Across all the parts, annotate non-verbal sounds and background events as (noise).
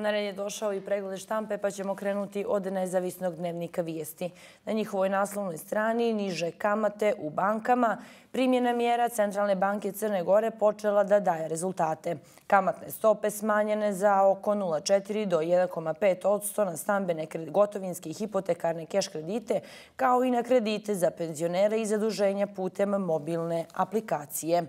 Na red je došao i pregled štampe, pa ćemo krenuti od nezavisnog dnevnika vijesti. Na njihovoj naslovnoj strani niže kamate u bankama. Primjena mjera Centralne banke Crne Gore počela da daje rezultate. Kamatne stope smanjene za oko 0,4 do 1,5 odsto na stambene gotovinske i hipotekarne keš kredite, kao i na kredite za penzionere i zaduženja putem mobilne aplikacije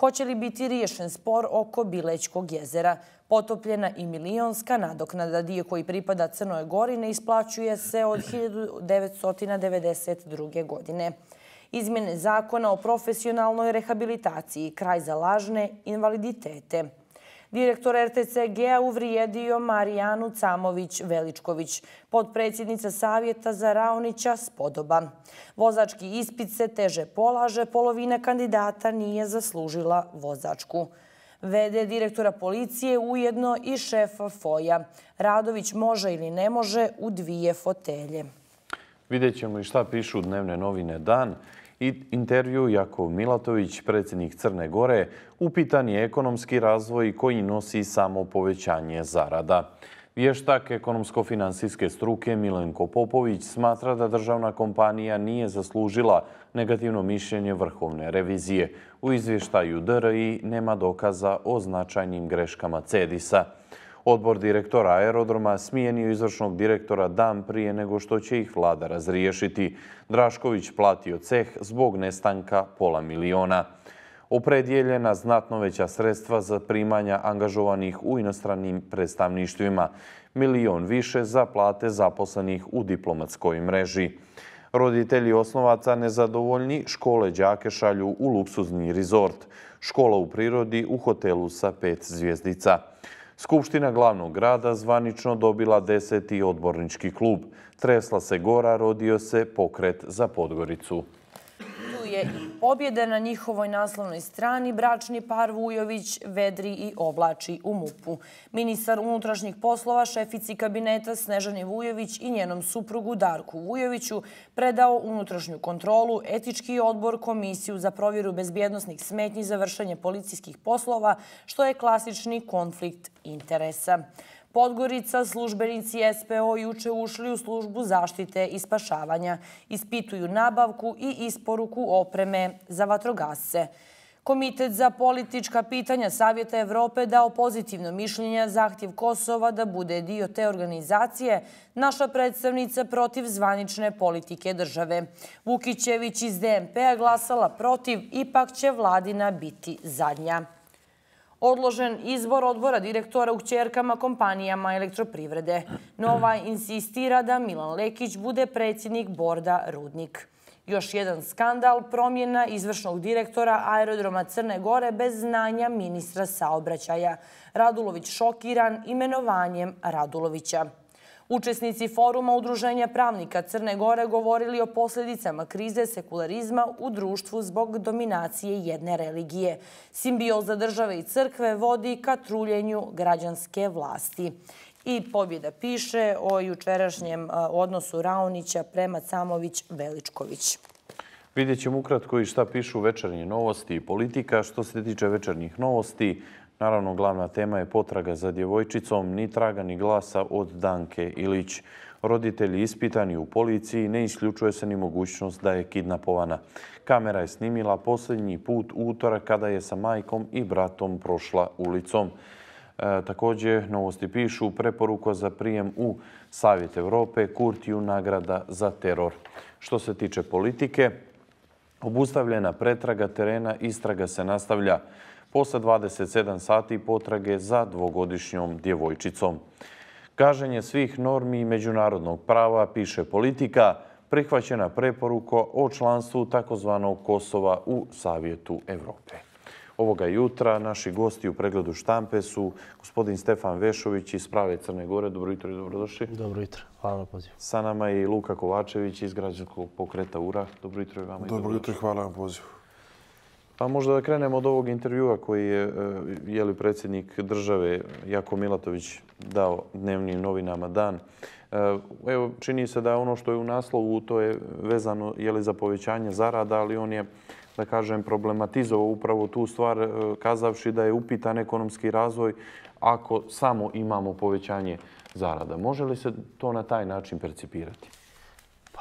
hoće li biti riješen spor oko Bilećkog jezera. Potopljena i milijonska nadoknada dio koji pripada Crnoj Gori ne isplaćuje se od 1992. godine. Izmjene zakona o profesionalnoj rehabilitaciji, kraj za lažne invaliditete direktor RTCG-a uvrijedio Marijanu Camović-Veličković, podpredsjednica Savjeta za Raonića Spodoba. Vozački ispit se teže polaže, polovina kandidata nije zaslužila vozačku. Vede direktora policije ujedno i šefa FOJA. Radović može ili ne može u dvije fotelje. Vidjet ćemo i šta pišu dnevne novine Dan intervju Jakov Milatović, predsjednik Crne Gore, upitan je ekonomski razvoj koji nosi samo povećanje zarada. Vještak ekonomsko-finansijske struke Milenko Popović smatra da državna kompanija nije zaslužila negativno mišljenje vrhovne revizije. U izvještaju DRI nema dokaza o značajnim greškama CEDIS-a. Odbor direktora aerodroma smijenio izvršnog direktora dan prije nego što će ih vlada razriješiti. Drašković platio ceh zbog nestanka pola miliona. Opredjeljena znatno veća sredstva za primanja angažovanih u inostranim predstavništvima. Milion više za plate zaposlenih u diplomatskoj mreži. Roditelji osnovaca nezadovoljni škole džake šalju u luksuzni rizort. Škola u prirodi u hotelu sa pet zvijezdica. Skupština glavnog grada zvanično dobila deseti odbornički klub. Tresla se gora, rodio se pokret za Podgoricu je i pobjeda na njihovoj naslovnoj strani, bračni par Vujović vedri i oblači u mupu. Ministar unutrašnjih poslova, šefici kabineta Snežani Vujović i njenom suprugu Darku Vujoviću predao unutrašnju kontrolu, etički odbor, komisiju za provjeru bezbjednostnih smetnji za vršanje policijskih poslova, što je klasični konflikt interesa. Podgorica, službenici SPO juče ušli u službu zaštite i spašavanja. Ispituju nabavku i isporuku opreme za vatrogasce. Komitet za politička pitanja Savjeta Evrope dao pozitivno mišljenje zahtjev Kosova da bude dio te organizacije, naša predstavnica protiv zvanične politike države. Vukićević iz DNP-a glasala protiv, ipak će vladina biti zadnja odložen izbor odbora direktora u čerkama kompanijama elektroprivrede. Nova insistira da Milan Lekić bude predsjednik borda Rudnik. Još jedan skandal promjena izvršnog direktora aerodroma Crne Gore bez znanja ministra saobraćaja. Radulović šokiran imenovanjem Radulovića. Učesnici foruma Udruženja pravnika Crne Gore govorili o posljedicama krize sekularizma u društvu zbog dominacije jedne religije. Simbioza države i crkve vodi ka truljenju građanske vlasti. I pobjeda piše o jučerašnjem odnosu Raonića prema Camović-Veličković. Vidjet ćemo ukratko i šta pišu večernje novosti i politika. Što se tiče večernjih novosti, Naravno, glavna tema je potraga za djevojčicom, ni traga ni glasa od Danke Ilić. Roditelji ispitani u policiji ne isključuje se ni mogućnost da je kidnapovana. Kamera je snimila posljednji put utora kada je sa majkom i bratom prošla ulicom. E, također, novosti pišu preporuka za prijem u Savjet Evrope, Kurtiju nagrada za teror. Što se tiče politike, obustavljena pretraga terena, istraga se nastavlja posle 27 sati potrage za dvogodišnjom djevojčicom. Gaženje svih normi međunarodnog prava, piše politika, prihvaćena preporuka o članstvu tzv. Kosova u Savjetu Evrope. Ovoga jutra naši gosti u pregledu štampe su gospodin Stefan Vešović iz Prave Crne Gore. Dobro jutro i dobrodošli. Dobro jutro. Hvala na poziv. Sa nama je i Luka Kovačević iz građanskog pokreta URA. Dobro jutro i vama. Dobro jutro i hvala na pozivu. Pa možda da krenemo od ovog intervjua koji je, e, je li predsjednik države Jako Milatović dao dnevnim novinama dan. E, evo, čini se da ono što je u naslovu, to je vezano je li, za povećanje zarada, ali on je, da kažem, problematizovao upravo tu stvar, e, kazavši da je upitan ekonomski razvoj ako samo imamo povećanje zarada. Može li se to na taj način percipirati?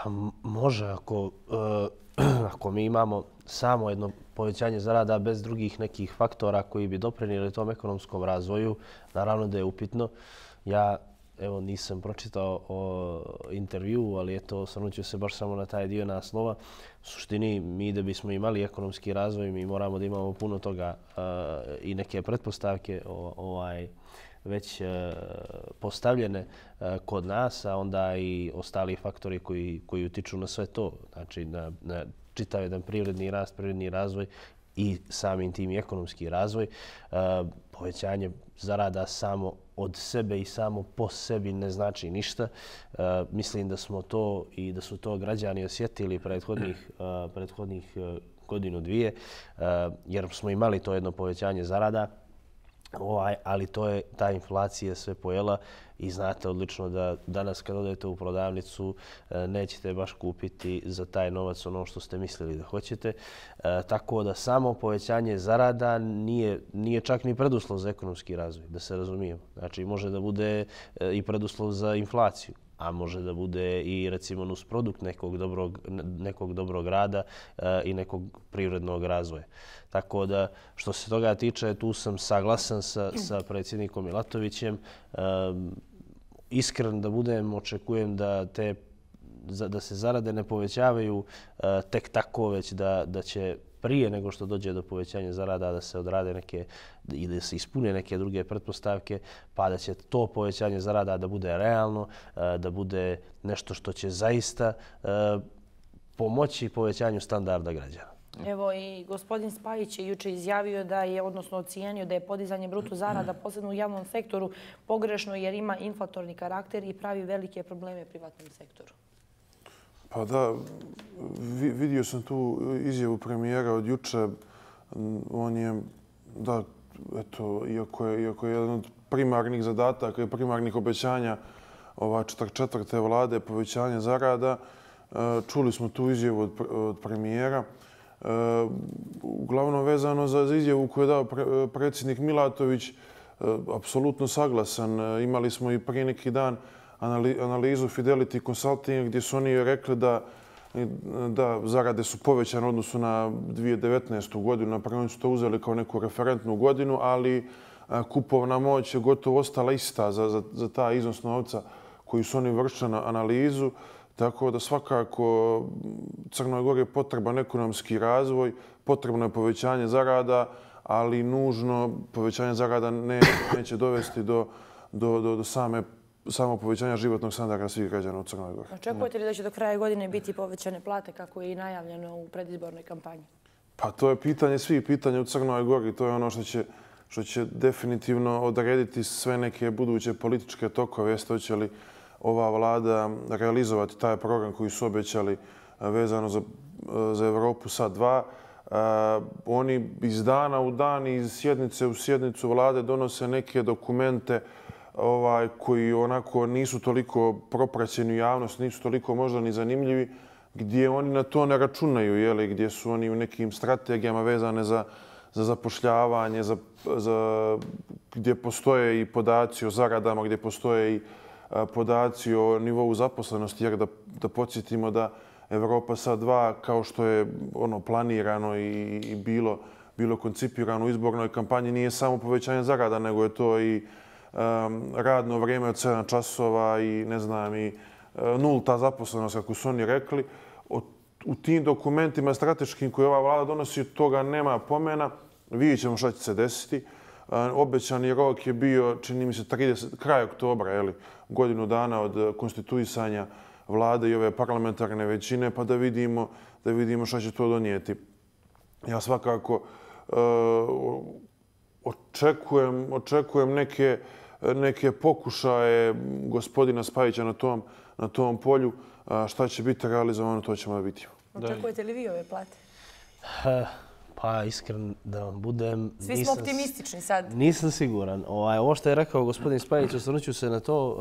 Pa može ako, uh, (clears throat) ako mi imamo samo jedno povećanje zarada bez drugih nekih faktora koji bi doprinili tom ekonomskom razvoju, naravno da je upitno. Ja evo nisam pročitao o intervju, ali eto, osvrnut ću se baš samo na taj dio naslova. U suštini, mi da bismo imali ekonomski razvoj, mi moramo da imamo puno toga uh, i neke pretpostavke ovaj, uh, već e, postavljene e, kod nas, a onda i ostali faktori koji, koji utiču na sve to, znači na, na čitav jedan prirodni rast, prirodni razvoj i samim tim i ekonomski razvoj, e, povećanje zarada samo od sebe i samo po sebi ne znači ništa. Mislim da smo to i da su to građani osjetili prethodnih, prethodnih godinu, dvije, jer smo imali to jedno povećanje zarada, Ovaj, ali to je ta inflacija sve pojela i znate odlično da danas kad odete u prodavnicu e, nećete baš kupiti za taj novac ono što ste mislili da hoćete. E, tako da samo povećanje zarada nije, nije čak ni preduslov za ekonomski razvoj, da se razumijemo. Znači može da bude e, i preduslov za inflaciju a može da bude i recimo nus produkt nekog dobrog, nekog dobrog rada e, i nekog prirodnog razvoja. Tako da, što se toga tiče, tu sam saglasan sa, sa predsjednikom Milatovićem. E, iskren da budem, očekujem da te da se zarade ne povećavaju eh, tek tako već da, da će prije nego što dođe do povećanja zarada da se odrade neke ili da se ispune neke druge pretpostavke, pa da će to povećanje zarada da bude realno, e, da bude nešto što će zaista e, pomoći povećanju standarda građana. Evo i gospodin Spajić je juče izjavio da je, odnosno ocijenio da je podizanje brutu zarada posebno u javnom sektoru pogrešno jer ima inflatorni karakter i pravi velike probleme privatnom sektoru. Pa da, vidio sam tu izjavu premijera od juče. Mm, on je, da, eto, iako je, iako je jedan od primarnih zadataka i primarnih obećanja ova četvrte vlade, povećanje zarada, e, čuli smo tu izjavu od, od premijera. E, uglavnom vezano za izjavu koju je dao predsjednik Milatović, e, apsolutno saglasan. Imali smo i prije neki dan analizu Fidelity Consulting gdje su oni rekli da da zarade su povećane u odnosu na 2019. godinu. Na oni su to uzeli kao neku referentnu godinu, ali e, kupovna moć je gotovo ostala ista za, za, za ta iznos novca koji su oni vršili na analizu. Tako da svakako Crnoj Gori je potreban ekonomski razvoj, potrebno je povećanje zarada, ali nužno povećanje zarada ne, neće dovesti do, do, do same samo povećanja životnog standarda svih građana u Crnoj Gori. Očekujete li da će do kraja godine biti povećane plate kako je i najavljeno u predizbornoj kampanji? Pa to je pitanje svih pitanja u Crnoj Gori. To je ono što će, što će definitivno odrediti sve neke buduće političke tokove. Jeste će li ova vlada realizovati taj program koji su obećali e, vezano za, e, za Evropu sa dva. E, oni iz dana u dan, iz sjednice u sjednicu vlade donose neke dokumente ovaj, koji onako nisu toliko propraćeni u javnost, nisu toliko možda ni zanimljivi, gdje oni na to ne računaju, jeli, gdje su oni u nekim strategijama vezane za, za zapošljavanje, za, za, gdje postoje i podaci o zaradama, gdje postoje i podaci o nivou zaposlenosti, jer da, da podsjetimo da Evropa sad dva, kao što je ono planirano i, i bilo, bilo koncipirano u izbornoj kampanji, nije samo povećanje zarada, nego je to i radno vrijeme od 7 časova i ne znam i e, nulta zaposlenost, kako su oni rekli. U tim dokumentima strateškim koje ova vlada donosi, toga nema pomena. Vidjet ćemo šta će se desiti. E, obećani rok je bio, čini mi se, 30, kraj oktobra, jeli, godinu dana od konstituisanja vlade i ove parlamentarne većine, pa da vidimo, da vidimo šta će to donijeti. Ja svakako uh, očekujem, očekujem neke neke pokušaje gospodina Spajića na tom, na tom polju. Šta će biti realizovano, to ćemo da biti. Očekujete li vi ove plate? Pa iskren da vam budem... Svi smo optimistični sad. Nisam siguran. Ovaj, ovo što je rekao gospodin Spajić, osvrnuću se na to.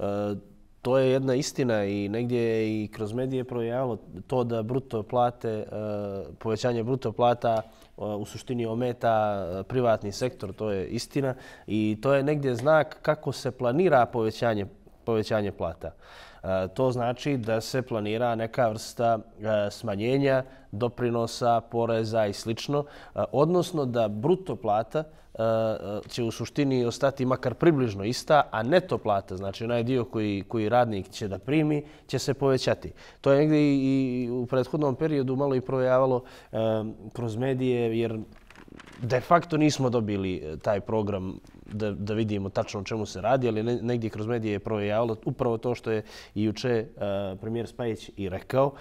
E, e, to je jedna istina i negdje je i kroz medije projavilo to da bruto plate, e, povećanje bruto plata u suštini ometa privatni sektor, to je istina. I to je negdje znak kako se planira povećanje, povećanje plata. To znači da se planira neka vrsta smanjenja, doprinosa, poreza i slično, Odnosno da bruto plata, Eh, će u suštini ostati makar približno ista, a neto plata, znači onaj dio koji radnik će da primi, će se povećati. To je negdje i u prethodnom periodu malo i provejavalo eh, kroz medije, jer de facto nismo dobili eh, taj program da vidimo tačno o čemu se radi, ali negdje kroz medije je provejavalo upravo to što je i juče premijer Spajić i rekao.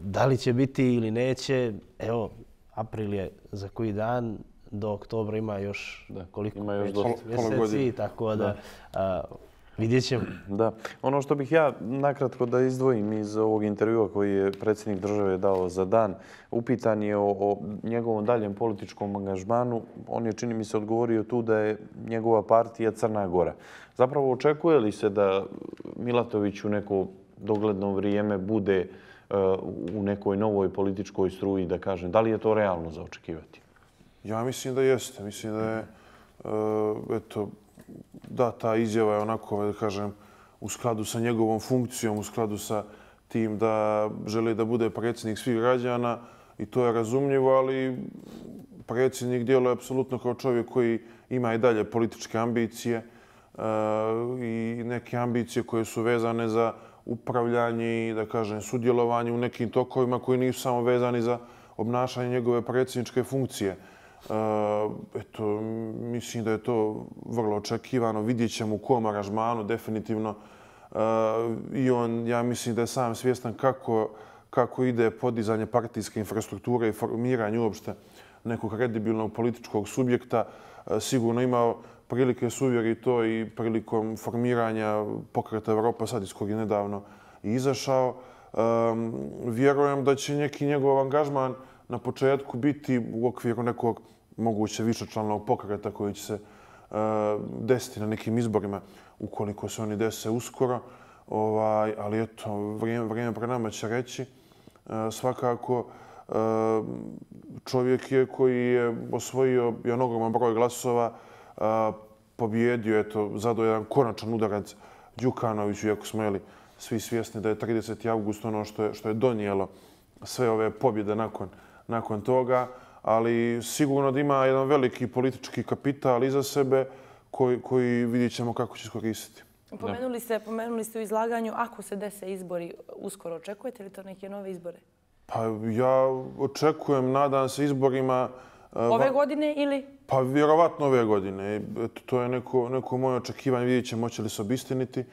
Da li će biti ili neće, evo, april je za koji dan, do oktobra ima još da. koliko ima još mjeseci, tako da, da. Uh, vidjet ćemo. Da. Ono što bih ja nakratko da izdvojim iz ovog intervjua koji je predsjednik države dao za dan, upitan je o, o njegovom daljem političkom angažmanu. On je, čini mi se, odgovorio tu da je njegova partija Crna Gora. Zapravo, očekuje li se da Milatović u neko dogledno vrijeme bude e, u nekoj novoj političkoj struji, da kažem. Da li je to realno za očekivati? Ja mislim da jeste. Mislim da je, uh, eto, da, ta izjava je onako, da kažem, u skladu sa njegovom funkcijom, u skladu sa tim da želi da bude predsjednik svih građana i to je razumljivo, ali predsjednik djeluje apsolutno kao čovjek koji ima i dalje političke ambicije uh, i neke ambicije koje su vezane za upravljanje i, da kažem, sudjelovanje u nekim tokovima koji nisu samo vezani za obnašanje njegove predsjedničke funkcije. Eh, eto, mislim da je to vrlo očekivano. Vidjet ćemo u kom aranžmanu, definitivno. Eh, I on, ja mislim da je sam svjestan kako, kako ide podizanje partijske infrastrukture i formiranje uopšte nekog kredibilnog političkog subjekta. Eh, sigurno ima prilike su uvjeri to i prilikom formiranja pokreta Evropa, sad iz kog je nedavno i izašao. vjerujem da će neki njegov angažman na početku biti u okviru nekog moguće više članovog pokreta koji će se e, desiti na nekim izborima, ukoliko se oni dese uskoro. Ovaj, ali eto, vrijeme, vrijeme pre nama će reći. E, svakako, e, čovjek je koji je osvojio i onogroman broj glasova, pobjedio, eto, zado jedan konačan udarac Đukanoviću, iako smo jeli svi svjesni da je 30. august ono što je, što je donijelo sve ove pobjede nakon, nakon toga ali sigurno da ima jedan veliki politički kapital iza sebe koji, koji vidjet ćemo kako će iskoristiti. Pomenuli ste, pomenuli ste u izlaganju, ako se dese izbori, uskoro očekujete li to neke nove izbore? Pa ja očekujem, nadam se, izborima... E, ove godine ili? Pa vjerovatno ove godine. to je neko, neko moje očekivanje, vidjet ćemo će li se obistiniti. E,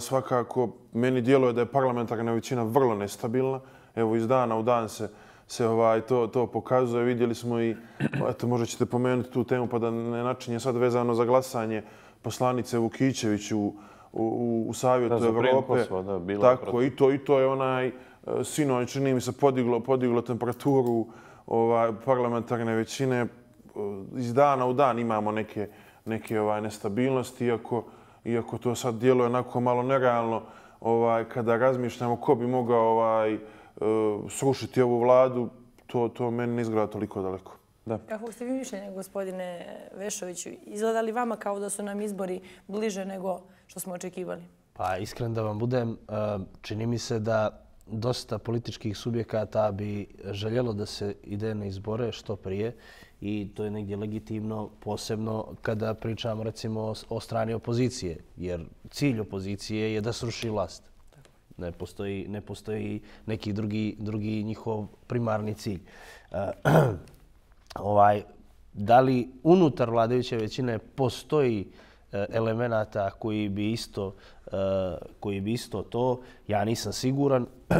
svakako, meni djeluje da je parlamentarna većina vrlo nestabilna. Evo, iz dana u dan se se ovaj, to, to pokazuje. Vidjeli smo i, eto, možda ćete pomenuti tu temu, pa da ne načinje sad vezano za glasanje poslanice Vukićević u, u, u, Savjetu da, Evrope. Posao, da, bilo Tako, i to, i to je onaj e, sinoć, čini mi se, podiglo, podiglo temperaturu ovaj, parlamentarne većine. E, iz dana u dan imamo neke, neke ovaj, nestabilnosti, iako, iako to sad djeluje onako malo nerealno ovaj kada razmišljamo ko bi mogao ovaj uh, Eh, srušiti ovu vladu, to, to meni ne izgleda toliko daleko. Da. Kako ste vi mišljenje, gospodine Vešoviću, izgledali vama kao da su nam izbori bliže nego što smo očekivali? Pa iskren da vam budem, eh, čini mi se da dosta političkih subjekata bi željelo da se ide na izbore što prije i to je negdje legitimno, posebno kada pričamo recimo o strani opozicije, jer cilj opozicije je da sruši vlast ne postoji, ne postoji neki drugi, drugi njihov primarni cilj. Uh, (clears throat) ovaj, da li unutar vladajuće većine postoji uh, elemenata koji bi isto, uh, koji bi isto to, ja nisam siguran. (clears throat)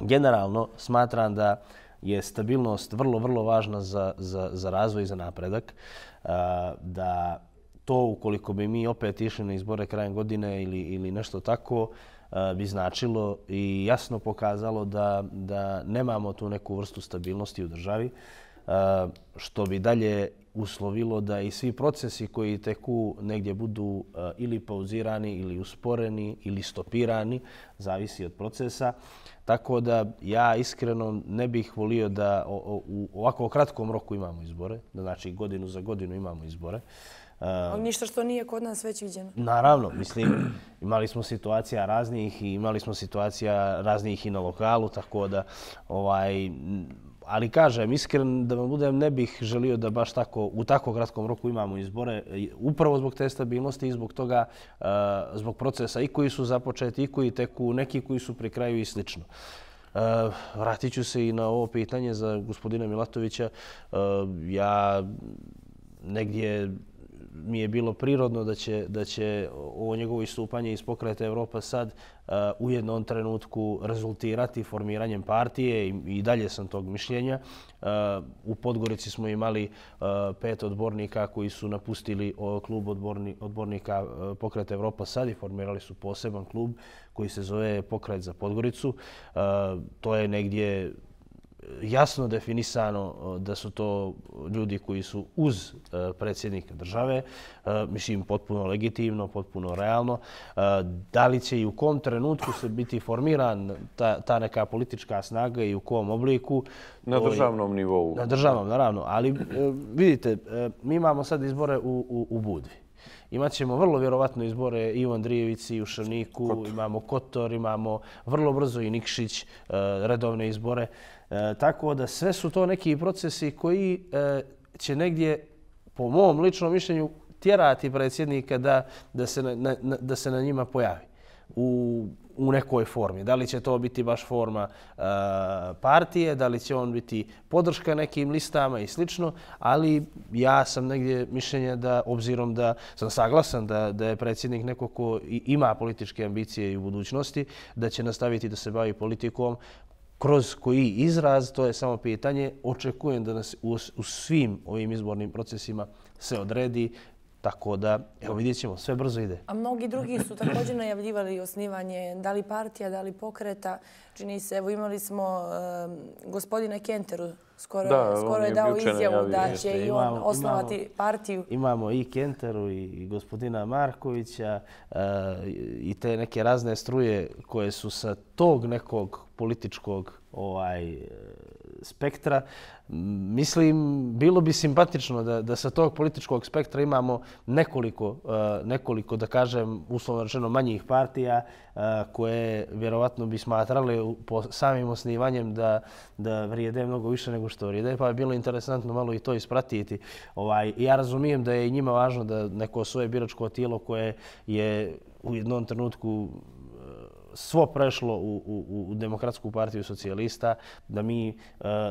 Generalno smatram da je stabilnost vrlo, vrlo važna za, za, za razvoj i za napredak. Uh, da to ukoliko bi mi opet išli na izbore krajem godine ili, ili nešto tako, uh, Eh, bi značilo i jasno pokazalo da, da nemamo tu neku vrstu stabilnosti u državi, eh, što bi dalje uslovilo da i svi procesi koji teku negdje budu eh, ili pauzirani ili usporeni ili stopirani, zavisi od procesa. Tako da ja iskreno ne bih volio da u ovako kratkom roku imamo izbore, znači godinu za godinu imamo izbore. Ali ništa što nije kod nas već viđeno. Naravno, mislim, (clears throat) imali smo situacija raznih i imali smo situacija raznih i na lokalu, tako da, ovaj, ali kažem, iskren da vam budem, ne bih želio da baš tako, u tako kratkom roku imamo izbore, upravo zbog te stabilnosti i zbog toga, zbog procesa i koji su započeti i koji teku, neki koji su pri kraju i slično. Vratit ću se i na ovo pitanje za gospodina Milatovića. Ja negdje mi je bilo prirodno da će, da će ovo njegovo istupanje iz pokreta Evropa sad uh, u jednom trenutku rezultirati formiranjem partije i dalje sam tog mišljenja. Uh, u Podgorici smo imali uh, pet odbornika koji su napustili klub odbornika pokret Evropa sad i formirali su poseban klub koji se zove Pokret za Podgoricu. To je negdje jasno definisano e, da su to ljudi koji su uz e, predsjednika države, e, mislim potpuno legitimno, potpuno realno. Da li će i u kom trenutku se biti formiran ta, neka politička snaga i u kom obliku? Na državnom nivou. Na državnom, naravno. Ali vidite, mi imamo sad izbore u, u, u Budvi. Imaćemo vrlo vjerovatno izbore i u Andrijevici i u Šavniku, imamo Kotor, imamo vrlo brzo i Nikšić, redovne izbore. E, tako da sve su to neki procesi koji e, će negdje, po mom ličnom mišljenju, tjerati predsjednika da, da, se, na, da se na njima pojavi u, u nekoj formi. Da li će to biti baš forma e, partije, da li će on biti podrška nekim listama i slično, ali ja sam negdje mišljenja da, obzirom da sam saglasan da, da je predsjednik neko ko ima političke ambicije i u budućnosti, da će nastaviti da se bavi politikom kroz koji izraz, to je samo pitanje. Očekujem da nas u svim ovim izbornim procesima se odredi Tako da, evo vidjet ćemo, sve brzo ide. A mnogi drugi su također najavljivali osnivanje da li partija, da li pokreta. Čini se, evo imali smo ehm, gospodina Kenteru, skoro, skoro je, dao izjavu da će i on osnovati partiju. Imamo i Kenteru i, gospodina Markovića e, i te neke razne struje koje su sa tog nekog političkog ovaj e, spektra. Mislim, bilo bi simpatično da, da sa tog političkog spektra imamo nekoliko, e, nekoliko, da kažem, uslovno rečeno manjih partija e, koje vjerovatno bi smatrali po samim osnivanjem da, da vrijede mnogo više nego što vrijede. Pa je bilo interesantno malo i to ispratiti. Ovaj, ja razumijem da je njima važno da neko svoje biračko tijelo koje je u jednom trenutku svo prešlo u, u, u Demokratsku partiju socijalista, da mi e,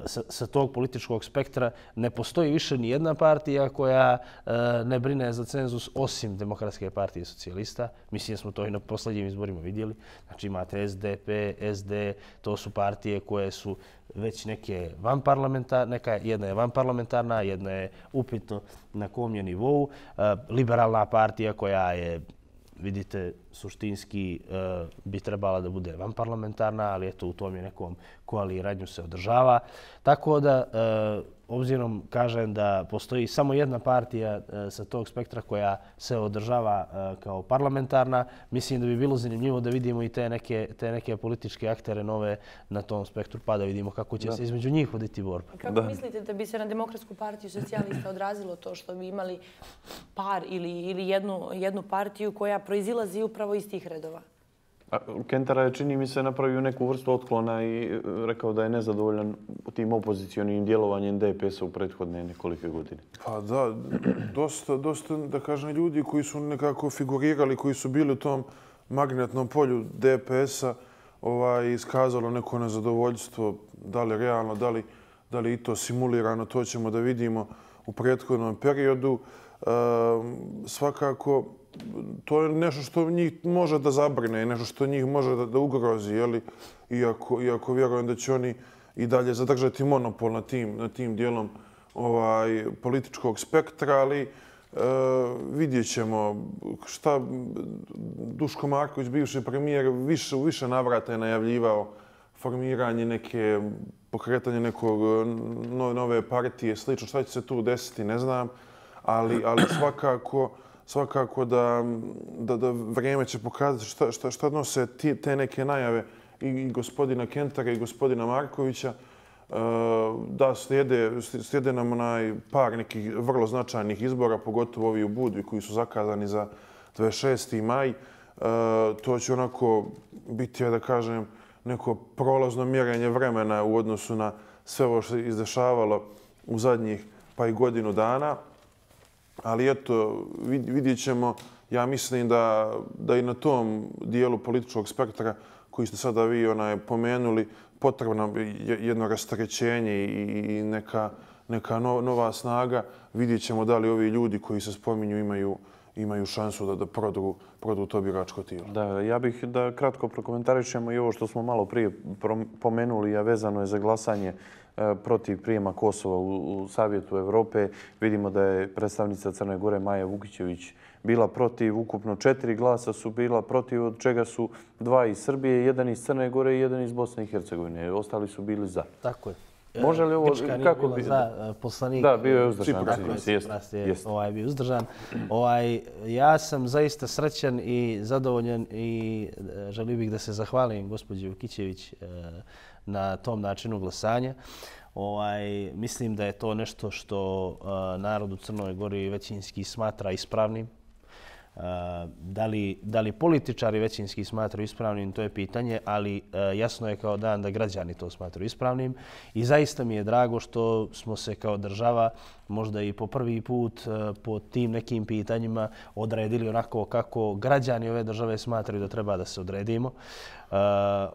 sa, sa tog političkog spektra ne postoji više ni jedna partija koja e, ne brine za cenzus osim Demokratske partije socijalista. Mislim da smo to i na posljednjim izborima vidjeli. Znači imate SDP, SD, to su partije koje su već neke van parlamenta, neka jedna je van parlamentarna, jedna je upitno na kom je nivou. E, liberalna partija koja je vidite, suštinski eh, bi trebala da bude van parlamentarna, ali eto u tom je nekom koaliranju se održava. Tako da eh, obzirom kažem da postoji samo jedna partija eh, sa tog spektra koja se održava eh, kao parlamentarna, mislim da bi bilo zanimljivo da vidimo i te neke, te neke političke aktere nove na tom spektru, pa da vidimo kako će se između njih voditi borba. Kako mislite da bi se na Demokratsku partiju socijalista odrazilo to što bi imali par ili, ili jednu, jednu partiju koja proizilazi upravo iz tih redova? Kentara je, čini mi se, napravio neku vrstu otklona i e, rekao da je nezadovoljan tim opozicijonim djelovanjem DPS-a u prethodne nekolike godine. Pa da, dosta, dosta, da kažem, ljudi koji su nekako figurirali, koji su bili u tom magnetnom polju DPS-a, ovaj, iskazalo neko nezadovoljstvo, da li realno, da li, da li i to simulirano, to ćemo da vidimo u prethodnom periodu. E, svakako, to je nešto što njih može da zabrine nešto što njih može da, da ugrozi, jeli? Iako, iako vjerujem da će oni i dalje zadržati monopol na tim, na tim dijelom ovaj, političkog spektra, ali e, vidjet ćemo šta Duško Marković, bivši premijer, više, u više navrata je najavljivao formiranje neke pokretanje nekog e, nove partije, slično, šta će se tu desiti, ne znam, ali, ali svakako svakako da, da, da vrijeme će pokazati što šta, šta nose ti, te neke najave i, i gospodina Kentara i gospodina Markovića. E, da, slijede, slijede nam onaj par nekih vrlo značajnih izbora, pogotovo ovi u Budvi koji su zakazani za 26. maj. E, to će onako biti, da kažem, neko prolazno mjerenje vremena u odnosu na sve ovo što se izdešavalo u zadnjih pa i godinu dana. Ali eto, vidjet ćemo, ja mislim da, da i na tom dijelu političkog spektra koji ste sada vi onaj, pomenuli, potrebno jedno rastrećenje i neka, neka nova snaga. Vidjet ćemo da li ovi ljudi koji se spominju imaju imaju šansu da, da prodru, prodru to biračko tijelo. Da, ja bih da kratko prokomentarišemo i ovo što smo malo prije pomenuli, a vezano je za glasanje E, protiv prijema Kosova u Savjetu Evrope. Vidimo da je predstavnica Crne Gore Maja Vukićević bila protiv. Ukupno četiri glasa su bila protiv, od čega su dva iz Srbije, jedan iz Crne Gore i jedan iz Bosne i Hercegovine. Ostali su bili za. Tako je. E, Može li ovo... Grčka nije bila za e, poslanik. Da, bio je uzdržan. Tako je, ovaj bio je uzdržan. Ovaj, ja sam zaista srećan i zadovoljan i želio bih da se zahvalim gospođe Vukićević Vukićević na tom načinu glasanja. Ovaj, mislim da je to nešto što uh, narod u Crnoj Gori većinski smatra ispravnim. Eh, da li političari većinski smatraju ispravnim, to je pitanje, ali eh, jasno je kao dan da građani to smatraju ispravnim. I zaista mi je drago što smo se kao država možda i po prvi put eh, po tim nekim pitanjima odredili onako kako građani ove države smatraju da treba da se odredimo.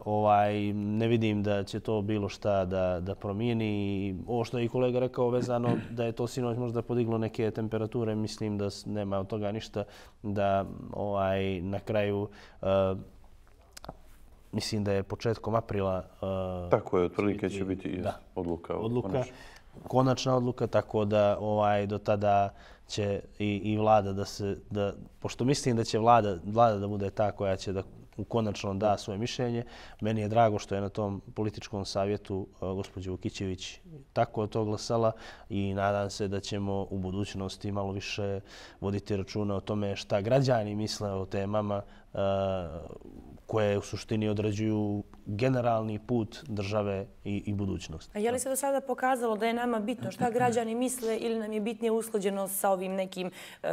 Ovaj, ne vidim da će to bilo šta da promijeni. Ovo što je i kolega rekao vezano da je to sinoć možda podiglo neke temperature, mislim da nema od toga ništa da ovaj, na kraju uh, mislim da je početkom aprila uh, tako je otprilike će biti da, odluka odluka konačna. konačna odluka tako da ovaj do tada će i, i vlada da se da pošto mislim da će vlada vlada da bude ta koja će da u konačno da svoje mišljenje. Meni je drago što je na tom političkom savjetu uh, gospođa Vukićević tako to glasala i nadam se da ćemo u budućnosti malo više voditi računa o tome šta građani misle o temama uh, koje u suštini određuju generalni put države i, i budućnost. A je li se do sada pokazalo da je nama bitno šta građani misle ili nam je bitnije usklađeno sa ovim nekim e,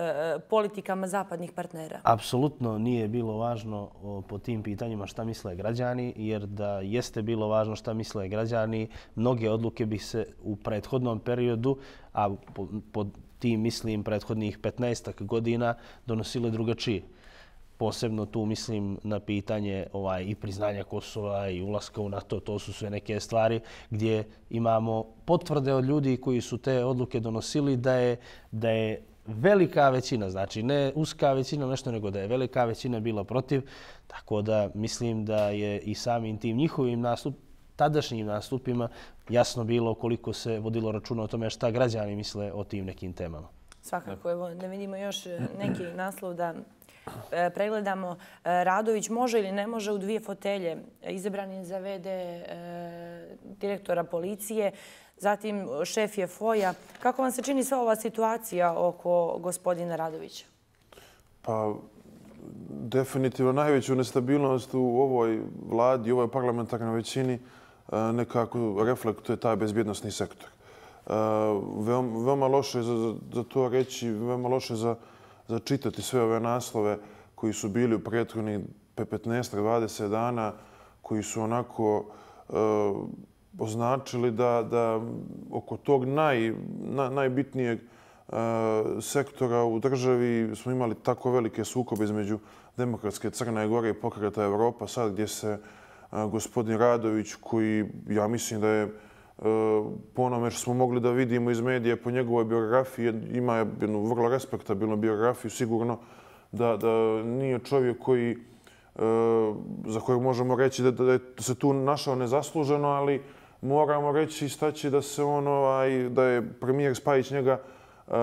politikama zapadnih partnera? Apsolutno nije bilo važno po tim pitanjima šta misle građani, jer da jeste bilo važno šta misle građani, mnoge odluke bi se u prethodnom periodu, a po tim mislim prethodnih 15 godina, donosile drugačije posebno tu mislim na pitanje ovaj, i priznanja Kosova i ulaska u NATO, to su sve neke stvari gdje imamo potvrde od ljudi koji su te odluke donosili da je, da je velika većina, znači ne uska većina nešto, nego da je velika većina bila protiv, tako da mislim da je i samim tim njihovim nastup, tadašnjim nastupima jasno bilo koliko se vodilo računa o tome šta građani misle o tim nekim temama. Svakako, evo, da vidimo još neki naslov da E, pregledamo e, Radović može ili ne može u dvije fotelje e, izabrani za VD direktora policije, zatim šef je FOJA. Kako vam se čini sva ova situacija oko gospodina Radovića? Pa, definitivno najveću nestabilnost u ovoj vladi, u ovoj parlamentarnoj većini nekako reflektuje taj bezbjednostni sektor. Veoma loše je za to reći, veoma loše je za čitati sve ove naslove koji su bili u prethodnih 15-20 dana, koji su onako e, označili da, da oko tog naj, najbitnijeg eh, sektora u državi smo imali tako velike sukobe između demokratske Crne Gore i pokreta Evropa, sad gdje se eh, gospodin Radović, koji ja mislim da je Eh, po onome što smo mogli da vidimo iz medije, po njegovoj biografiji, ima jednu vrlo respektabilnu biografiju, sigurno da, da nije čovjek koji, eh, za kojeg možemo reći da, da je se tu našao nezasluženo, ali moramo reći i da se on, ovaj, da je premijer Spajić njega eh,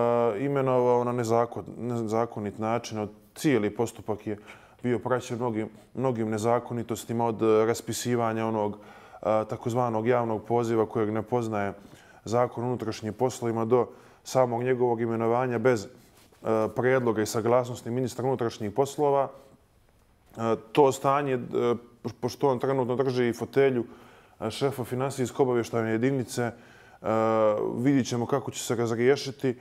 imenovao na nezakon, nezakonit način. Od cijeli postupak je bio praćen mnogim, mnogim nezakonitostima od raspisivanja onog takozvanog javnog poziva kojeg ne poznaje zakon unutrašnje poslovima do samog njegovog imenovanja bez predloga i saglasnosti ministra unutrašnjih poslova. To stanje, pošto on trenutno drži i fotelju šefa finansijske obavještane jedinice, vidit ćemo kako će se razriješiti.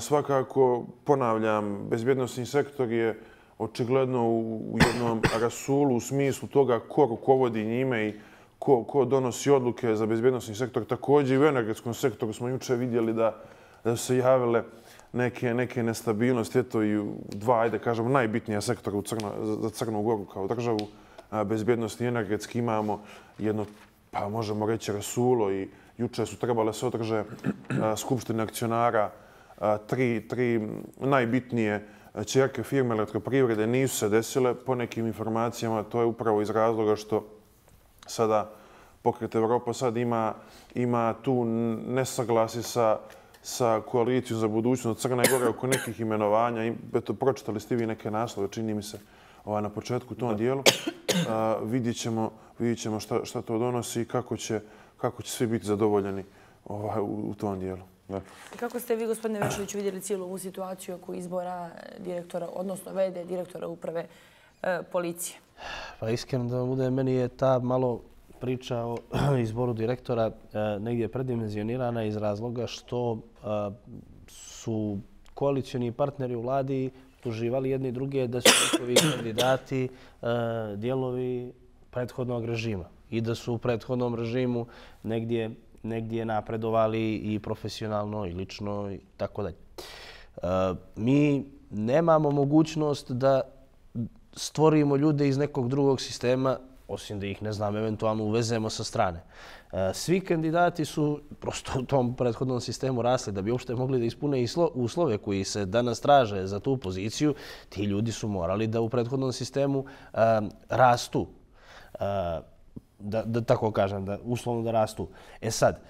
Svakako, ponavljam, bezbjednostni sektor je očigledno u jednom rasulu u smislu toga ko rukovodi njime i rukovodi ko, ko donosi odluke za bezbjednostni sektor. Također i u energetskom sektoru smo juče vidjeli da, su se javile neke, neke nestabilnosti, eto i dva, ajde kažemo, najbitnija sektora u Crno, za Crnu Goru kao državu, a, bezbjednosti i energetski imamo jedno, pa možemo reći, rasulo i juče su trebale se održe skupštine akcionara, tri, tri najbitnije čerke firme elektroprivrede nisu se desile, po nekim informacijama to je upravo iz razloga što sada pokret Evropa sad ima, ima tu nesaglasi sa, sa koalicijom za budućnost Crne Gore oko nekih imenovanja. I, eto, pročitali ste vi neke naslove, čini mi se, ovaj, na početku tom da. dijelu. (clears throat) A, vidjet ćemo, šta, šta to donosi i kako će, kako će svi biti zadovoljeni ovaj, u, tom dijelu. Da. Kako ste vi, gospodine Vešović, vidjeli cijelu ovu situaciju oko izbora direktora, odnosno vede direktora uprave e, policije? Pa iskreno da bude, meni je ta malo priča o (clears throat) izboru direktora eh, negdje predimenzionirana iz razloga što eh, su koalicijani partneri u vladi tuživali jedni druge da su njihovi (clears throat) kandidati eh, dijelovi prethodnog režima i da su u prethodnom režimu negdje, negdje napredovali i profesionalno i lično i tako dalje. Mi nemamo mogućnost da stvorimo ljude iz nekog drugog sistema, osim da ih, ne znam, eventualno uvezemo sa strane. E, svi kandidati su prosto u tom prethodnom sistemu rasli da bi uopšte mogli da ispune uslove koji se danas traže za tu poziciju. Ti ljudi su morali da u prethodnom sistemu e, rastu, e, da, da tako kažem, da uslovno da rastu. E sad,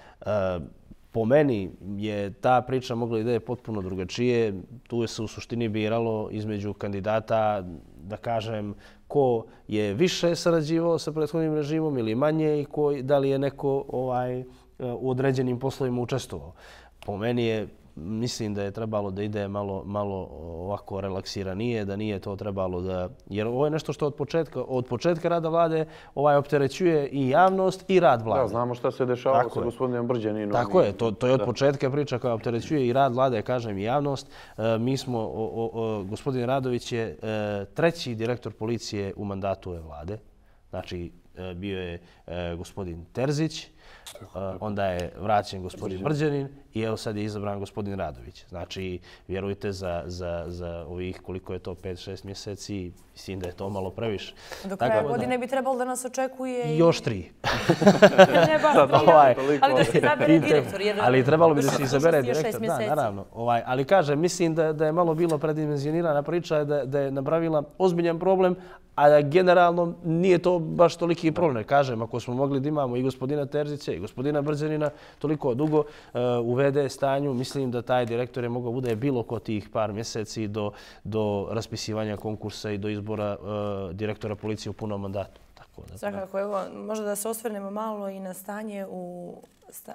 Po meni je ta priča mogla da je potpuno drugačije. Tu je se u suštini biralo između kandidata, da kažem, ko je više sarađivao sa prethodnim režimom ili manje i ko, da li je neko ovaj, u određenim poslovima učestvovao. Po meni je mislim da je trebalo da ide malo, malo ovako relaksiranije, da nije to trebalo da... Jer ovo je nešto što od početka, od početka rada vlade ovaj opterećuje i javnost i rad vlade. Da, znamo šta se dešavalo sa gospodinom Brđaninom. Tako je, to, to je od početka priča koja opterećuje i rad vlade, kažem i javnost. E, mi smo, o, o, o, gospodin Radović je e, treći direktor policije u mandatu ove vlade. Znači, e, bio je e, gospodin Terzić, onda je vraćen gospodin Mrđanin i evo sad je izabran gospodin Radović. Znači, vjerujte, za, za, za ovih koliko je to 5-6 mjeseci, mislim da je to malo previše. Do kraja godine bi trebalo da nas očekuje... još tri. ne (laughs) ovaj, ali Ali trebalo bi da se izabere direktor, da, naravno. Ovaj, ali kažem, mislim da, da je malo bilo predimenzionirana priča, da, da je napravila ozbiljan problem, a generalno nije to baš toliki problem. Ne Kažem, ako smo mogli da imamo i gospodina Terzice i gospodina Brđanina toliko dugo e, u VD stanju, mislim da taj direktor je mogao bude bilo ko tih par mjeseci do raspisivanja konkursa i do izbora e, direktora policije u punom mandatu. Svakako, evo, možda da se osvrnemo malo i na stanje u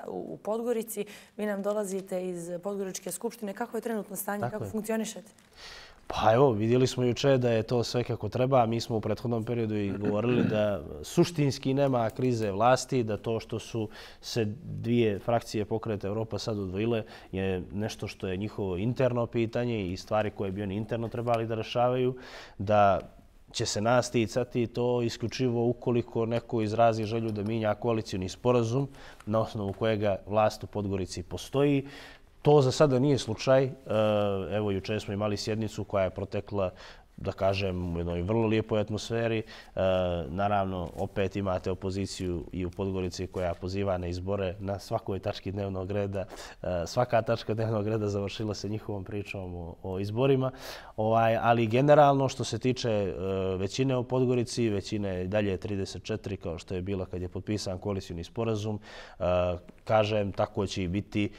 u Podgorici. Vi nam dolazite iz Podgoričke skupštine. Kako je trenutno stanje? Kako funkcionišete? Pa evo, vidjeli smo juče da je to sve kako treba. Mi smo u prethodnom periodu i govorili da suštinski nema krize vlasti, da to što su se dvije frakcije pokreta Europa sad odvojile je nešto što je njihovo interno pitanje i stvari koje bi oni interno trebali da rešavaju, da će se nasticati to isključivo ukoliko neko izrazi želju da minja koalicijni sporazum na osnovu kojega vlast u Podgorici postoji. To za sada nije slučaj. E, evo, juče smo imali sjednicu koja je protekla da kažem, u jednoj vrlo lijepoj atmosferi. E, naravno, opet imate opoziciju i u Podgorici koja poziva na izbore na svakoj tački dnevnog reda. E, svaka tačka dnevnog reda završila se njihovom pričom o izborima. Ovaj, ali generalno, što se tiče većine u Podgorici, većine dalje je 34, kao što je bilo kad je potpisan koalicijni sporazum. Kažem, tako će i biti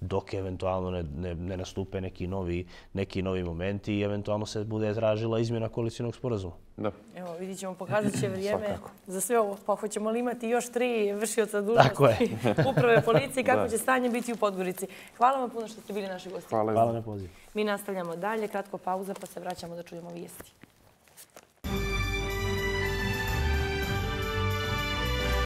dok eventualno ne, ne, ne nastupe neki novi, neki novi momenti i eventualno se bude zražila izmjena koalicijnog sporazuma. Da. Evo, vidit ćemo, pokazat će vrijeme za sve ovo. Pa hoćemo li imati još tri vršioca dužnosti (laughs) uprave policije kako da. će stanje biti u Podgorici. Hvala vam puno što ste bili naši gosti. Hvala, Hvala na poziv. Mi nastavljamo dalje, kratko pauza pa se vraćamo da čujemo vijesti.